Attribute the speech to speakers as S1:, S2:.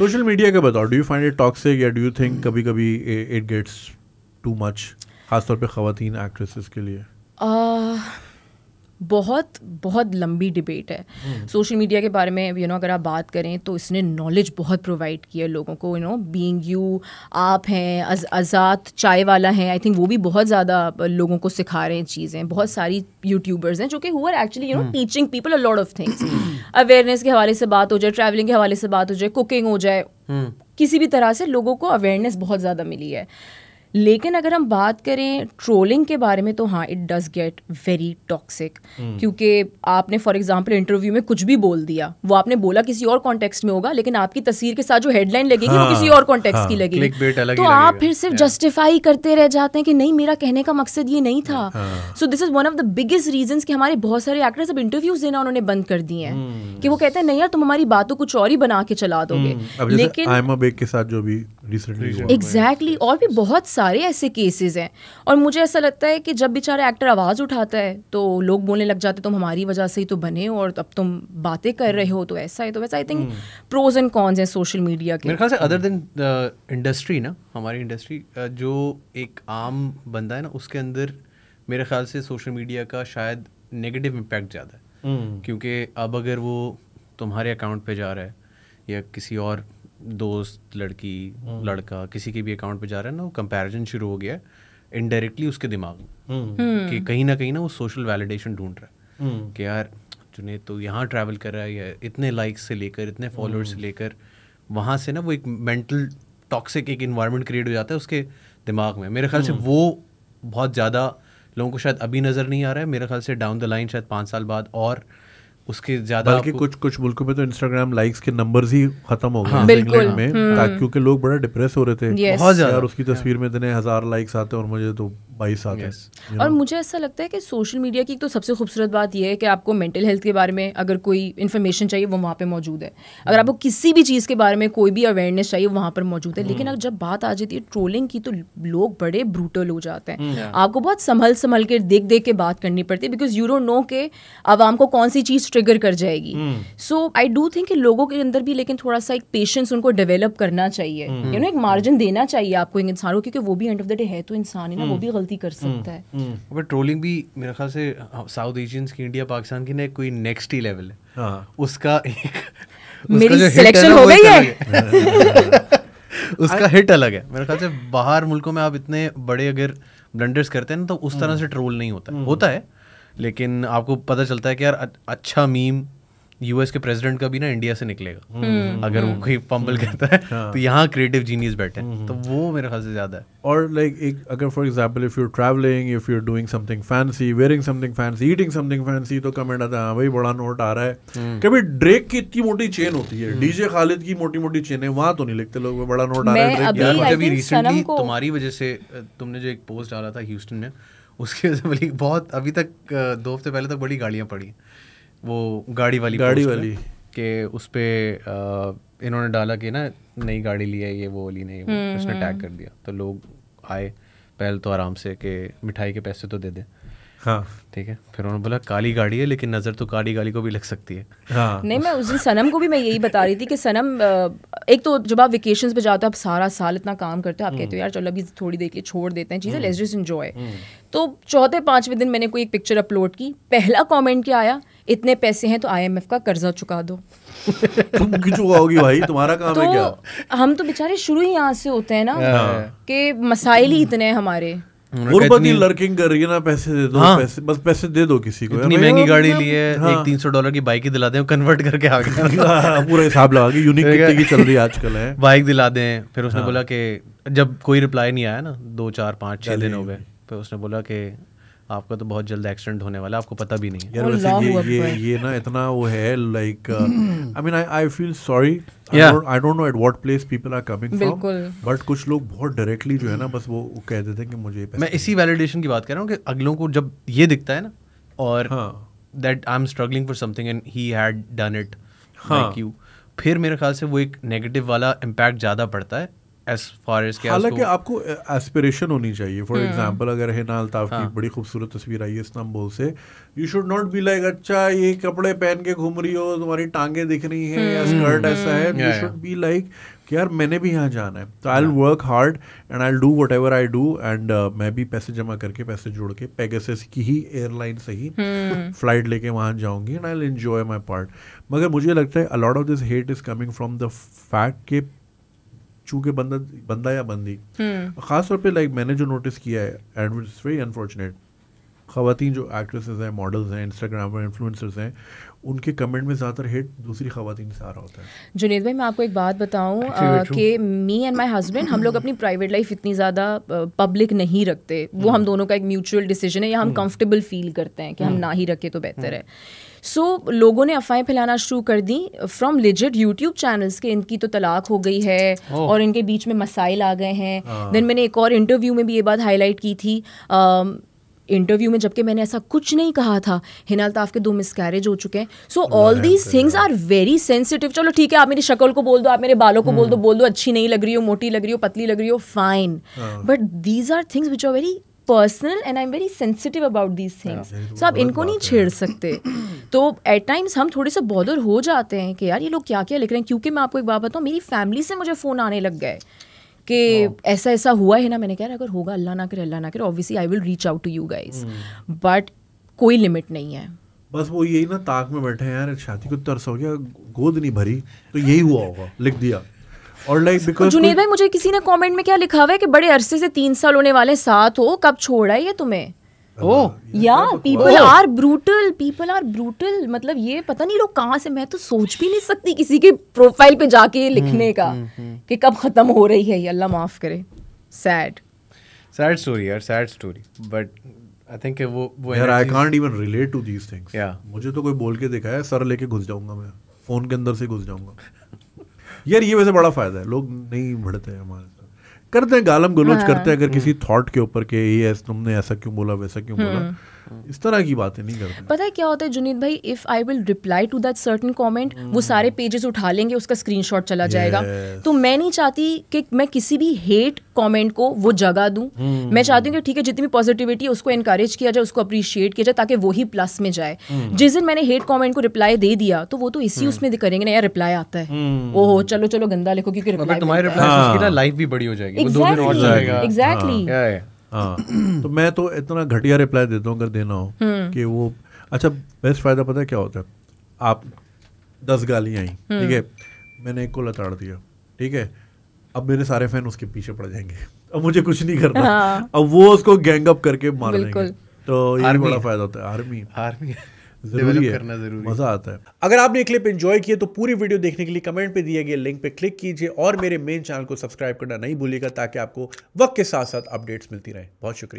S1: Social media के बताओ do you find it toxic या डू यू थिंक कभी कभी इट गेट्स टू मच खासतौर पर खातन एक्ट्रेसेस के लिए
S2: uh... बहुत बहुत लंबी डिबेट है सोशल हम्म। मीडिया के बारे में यू नो अगर आप बात करें तो इसने नॉलेज बहुत प्रोवाइड किया है लोगों को यू नो बीइंग यू आप हैं अज, आज़ाद चाय वाला हैं आई थिंक वो भी बहुत ज़्यादा लोगों को सिखा रहे हैं चीज़ें बहुत सारी यूट्यूबर्स हैं जो कि हुआ actually you know teaching people a lot of things awareness के हवाले से बात हो जाए ट्रैवलिंग के हवाले से बात हो जाए कुकिंग हो जाए हम्म। किसी भी तरह से लोगों को अवेयरनेस बहुत ज़्यादा मिली है लेकिन अगर हम बात करें ट्रोलिंग के बारे में तो हाँ it does get very toxic क्योंकि आपने फॉर एग्जांपल इंटरव्यू में कुछ भी बोल दिया वो आपने बोला किसी और कॉन्टेक्स्ट में होगा लेकिन आपकी तस्वीर के साथ जो हेडलाइन लगेगी हाँ, वो किसी हाँ, और कॉन्टेक्स्ट हाँ, की लगेगी तो आप फिर सिर्फ जस्टिफाई करते रह जाते हैं कि नहीं मेरा कहने का मकसद ये नहीं था so this is one of the biggest reason कि हमारे बहुत सारे एक्टर्स अब इंटरव्यूज देना उन्होंने बंद कर दिए हैं hmm. कि वो कहते हैं नहीं यार तुम हमारी बातों कुछ और ही बना के चला दोगे hmm. लेकिन एग्जैक्टली और भी बहुत सारे ऐसे केसेस हैं और मुझे ऐसा लगता है कि जब बेचारा एक्टर आवाज़ उठाता है तो लोग बोलने लग जाते तुम हमारी वजह से ही तो बने हो और अब तुम बातें कर रहे हो तो ऐसा है तो वैसा I think pros and cons हैं सोशल मीडिया के मेरे ख्याल से अदर
S3: देन इंडस्ट्री ना हमारी इंडस्ट्री uh, जो एक आम बंदा है ना उसके अंदर मेरे ख्याल से सोशल मीडिया का शायद नेगेटिव इम्पैक्ट ज़्यादा है हम्म। क्योंकि अब अगर वो तुम्हारे अकाउंट पे जा रहा है या किसी और दोस्त लड़की हम्म। लड़का किसी के भी अकाउंट पे जा रहा है ना वो कंपैरिजन शुरू हो गया है इनडायरेक्टली उसके दिमाग में हम्म। हम्म। कि कहीं ना कहीं ना वो सोशल वैलिडेशन ढूंढ रहा है कि यार चुने तो यहाँ ट्रैवल कर रहा है या इतने लाइक्स से लेकर इतने फॉलोअर्स से लेकर वहाँ से ना वो एक मेंटल टॉक्सिक एक इन्वायरमेंट क्रिएट हो जाता है उसके दिमाग में मेरे ख्याल से वो बहुत ज़्यादा लोगों को शायद अभी नज़र नहीं आ रहा है मेरे ख्याल से डाउन द लाइन शायद पाँच साल बाद और उसके ज्यादा बल्कि कुछ
S1: कुछ मुल्कों में तो इंस्टाग्राम लाइक्स के नंबर्स ही खत्म हो गए हाँ, इंग्लैंड में हम्म। क्योंकि लोग बड़ा डिप्रेस हो रहे थे बहुत ज्यादा उसकी तस्वीर में इतने हजार लाइक्स आते और मुझे तो बाईस आते yes. हैं you know? और
S2: मुझे ऐसा लगता है कि सोशल मीडिया की तो सबसे खूबसूरत बात यह है कि आपको मेंटल हेल्थ के बारे में अगर कोई इन्फॉर्मेशन चाहिए वो वहाँ पर मौजूद है अगर hmm. आपको किसी भी चीज़ के बारे में कोई भी अवेयरनेस चाहिए वहाँ पर मौजूद है लेकिन hmm. अगर जब बात आ जाती है ट्रोलिंग की तो लोग बड़े ब्रूटल हो जाते हैं hmm, आपको बहुत संभल संभल के देख देख के बात करनी पड़ती है बिकॉज यू डोंट नो के आवाम को कौन सी चीज़ ट्रिगर कर जाएगी सो आई डू थिंक लोगों के अंदर भी लेकिन थोड़ा सा एक पेशेंस उनको डेवलप करना चाहिए यू नो एक मार्जिन देना चाहिए आपको इंसान को क्योंकि वो भी एंड ऑफ द डे है तो इंसान है ना वो भी गलती कर हम्म, सकता है
S3: बट हम्म। ट्रोलिंग भी मेरे ख्याल से हाँ, साउथ एशियंस की इंडिया पाकिस्तान की ना कोई नेक्स्ट ही लेवल है हाँ। उसका एक मेरी सिलेक्शन हो गई है उसका हिट अलग है मेरे ख्याल से बाहर मुल्कों में आप इतने बड़े अगर ब्लंडर्स करते हैं ना तो उस तरह हम्म। से ट्रोल नहीं होता होता है लेकिन आपको पता चलता है कि यार अच्छा मीम यूएस के प्रेसिडेंट का भी ना इंडिया से निकलेगा हम्म, हम्म, हम्म, अगर वो कोई पंबल करता है हाँ। तो यहाँ क्रिएटिव जीनियस बैठे हैं तो वो मेरे ख्याल से ज़्यादा है
S1: और लाइक एक अगर for example if you travelling if you doing something fancy wearing something fancy eating something fancy तो कमेंट आता है हाँ, भाई बड़ा नोट आ रहा है कभी ड्रेक की इतनी मोटी चेन होती है डीजे खालिद की मोटी मोटी चेन है वहाँ तो नहीं लिखते लोग बड़ा नोट आ रहा है रिसेंटली तुम्हारी वजह
S3: से तुमने जो एक पोस्ट डाला था ह्यूस्टन में उसकी वजह से बहुत अभी तक दो हफ्ते पहले तक बड़ी गाड़ियाँ पड़ी वो गाड़ी वाली गाड़ी वाली के उस पर इन्होंने डाला कि ना नई गाड़ी ली है ये वो वाली नहीं हम्म, उसने टैग हम्म। कर दिया तो लोग आए पहल तो आराम से कि मिठाई के पैसे तो दे दें हाँ ठीक है फिर उन्होंने बोला काली गाड़ी है लेकिन नज़र तो काली गाड़ी को भी लग सकती है हाँ नहीं मैं
S2: उस दिन सनम को भी मैं यही बता रही थी कि सनम एक तो जब आप वेकेशन पे जाते हो आप सारा साल इतना काम करते हो आप हम्म। कहते हो यार चलो अभी थोड़ी देर के लिए छोड़ देते हैं चीज़ें लेट्स जस्ट इन्जॉय तो चौथे पाँचवें दिन मैंने कोई एक पिक्चर अपलोड की पहला कमेंट क्या आया इतने पैसे हैं तो आईएमएफ का कर्जा चुका दो
S1: चुकाओगी भाई तुम्हारा काम तो है
S2: क्या हम तो बेचारे शुरू ही यहाँ से होते हैं ना हाँ। कि मसाइल ही इतने हैं हमारे
S1: गुर्बती लर्किंग कर रही है ना पैसे दे दो हाँ। पैसे बस पैसे दे दो किसी को इतनी महंगी हाँ, गाड़ी हाँ। ली है हाँ। एक तीन
S3: सौ डॉलर की बाइक ही दिला दें कन्वर्ट करके आ गए हाँ, पूरा हिसाब लगा के यूनिक कितने की चल रही है आजकल है बाइक दिला दें फिर उसने बोला कि जब कोई रिप्लाई नहीं आया ना दो चार पाँच छः दिन हो गए फिर उसने बोला कि आपका तो बहुत जल्द एक्सीडेंट होने वाला है आपको
S1: पता भी नहीं है यार वैसे ये ये ये ना इतना वो है like I mean I I feel sorry I don't know at what place people are coming from but कुछ लोग बहुत डायरेक्टली जो है ना बस वो कह देते हैं कि मुझे मैं इसी वैलिडेशन की बात कर रहा हूँ कि अगलों को जब ये दिखता है ना
S3: और that I am struggling for something and he had done it like you फिर मेरे ख्याल से वो एक नेगेटिव वाला इम्पैक्ट ज़्यादा पड़ता है हालांकि आपको
S1: एस्पिरेशन होनी चाहिए फॉर एग्जांपल hmm. अगर हिना अल्ताफ हाँ. की बड़ी खूबसूरत तस्वीर आई है इस्तांबुल से you should not be like अच्छा ये कपड़े पहन के घूम रही हो तुम्हारी टांगे दिख रही हैं या स्कर्ट hmm. ऐसा hmm. है यू शुड बी लाइक कि यार मैंने भी यहाँ जाना है तो I will work hard and I do whatever I do and मैं भी पैसे जमा करके पैसे जोड़ के पैगेसेस की ही एयरलाइन से ही फ्लाइट लेके वहाँ जाऊँगी and I will enjoy my part मगर मुझे लगता है a lot of this hate is coming from the fact के चूंकि बंदा बंदा या बंदी हम्म। खासतौर पे लाइक मैंने जो नोटिस किया है एंड इट्स वेरी अनफॉर्चुनेट खातन जो एक्ट्रेसेस हैं मॉडल्स हैं इंस्टाग्राम पर इन्फ्लुंसर्स हैं उनके कमेंट में ज़्यादातर हेट दूसरी खातन से आ रहा होता है
S2: जुनेद भाई मैं आपको एक बात बताऊं कि मी एंड माय हस्बैंड हम लोग अपनी प्राइवेट लाइफ इतनी ज़्यादा पब्लिक नहीं रखते वो हम हम्म। दोनों का एक म्यूचुअल डिसीजन है या हम कंफर्टेबल हम्म। फील करते हैं कि हम हम्म। ना ही रखें तो बेहतर है सो so, लोगों ने अफवाहें फैलाना शुरू कर दी फ्रॉम लिजिट यूट्यूब चैनल्स के इनकी तो तलाक हो गई है oh. और इनके बीच में मसाइल आ गए हैं देन हाँ। मैंने एक और इंटरव्यू में भी ये बात हाईलाइट की थी uh, इंटरव्यू में जबकि मैंने ऐसा कुछ नहीं कहा था हिनाल ताफ के दो मिसकैरेज हो चुके हैं so all these things are very sensitive चलो ठीक है आप मेरी शक्ल को बोल दो आप मेरे बालों को बोल दो हम्म। बोल दो अच्छी नहीं लग रही हो मोटी लग रही हो पतली लग रही हो fine but these are things which are very personal and I am very sensitive about these things so आप इनको नहीं छेड़ सकते तो एट टाइम्स हम थोड़े से बॉदर हो जाते हैं कि यार ये लोग क्या क्या लिख रहे हैं क्योंकि मैं आपको एक बात बताऊँ मेरी फैमिली से मुझे फ़ोन आने लग गए कि हाँ। ऐसा ऐसा हुआ है ना मैंने कहा अगर होगा अल्लाह ना करे अल्लाह ना करे obviously I will reach out to you guys but कोई लिमिट नहीं है
S1: बस वो यही ना ताक में बैठे हैं यार शादी को तरस हो गया गोद नहीं भरी तो यही हुआ होगा लिख दिया और लाइक बिकॉज जुनेद भाई
S2: मुझे किसी ने कमेंट में क्या लिखा हुआ है कि बड़े अरसे से तीन साल होने वाले साथ हो कब छोड़ा है ये तुम्हें या people are brutal people are brutal मतलब ये पता नहीं लोग कहाँ से मैं तो सोच भी नहीं सकती किसी के प्रोफाइल पे जाके लिखने हम्म, का हम्म, हम्म। कि कब खत्म हो रही है ये अल्लाह माफ करे सैड
S3: सैड
S1: स्टोरी यार sad story but
S3: I think वो वो यार I can't
S1: even relate to these things या मुझे तो कोई बोल के देखा है सर लेके घुस जाऊंगा मैं फोन के अंदर से घुस जाऊंगा यार ये वैसे बड़ा फायदा है लोग नहीं बढ़ते हमारे करते हैं गालम गलोच हाँ, करते हैं अगर किसी थॉट हम्म। के ऊपर के ये तुमने ऐसा क्यों बोला वैसा क्यों बोला हम्म। इस तरह की बातें नहीं करते
S2: पता है क्या होता है जुनीत भाई if I will reply to that certain comment वो हम्म। सारे पेजेस उठा लेंगे उसका स्क्रीनशॉट चला yes. जाएगा तो मैं नहीं चाहती कि मैं किसी भी हेट कमेंट को वो जगह दूं hmm. मैं चाहती हूँ कि ठीक है जितनी भी पॉजिटिविटी है उसको इनकरेज किया जाए उसको अप्रिशिएट किया जाए ताकि वो ही प्लस में जाए hmm. जिस दिन मैंने हेट कमेंट को रिप्लाई दे दिया तो वो तो इसी hmm. उसमें करेंगे ना यार रिप्लाई आता है ओहो चलो चलो गंदा लिखो क्योंकि
S3: लाइफ
S1: हाँ। भी बड़ी हो जाएगी एग्जैक्टली हाँ, हाँ। तो मैं तो इतना घटिया रिप्लाई देता हूँ अगर देना हो हम्म। कि वो अच्छा बेस्ट फायदा पता है क्या होता है आप दस गालियाँ आई हम्म। ठीक है मैंने एक को लताड़ दिया ठीक है अब मेरे सारे फैन उसके पीछे पड़ जाएंगे अब मुझे कुछ नहीं करना हाँ। अब वो उसको गैंग अप करके मार देंगे तो ये बड़ा फायदा होता है आर्मी आर्मी जरूरी है करना जरूरी मज़ा आता है अगर आपने क्लिप एंजॉय किया तो पूरी वीडियो देखने के लिए कमेंट पे दिए गए लिंक पे क्लिक कीजिए और मेरे मेन चैनल को सब्सक्राइब करना नहीं भूलिएगा ताकि आपको वक्त के साथ साथ अपडेट्स मिलती रहे बहुत शुक्रिया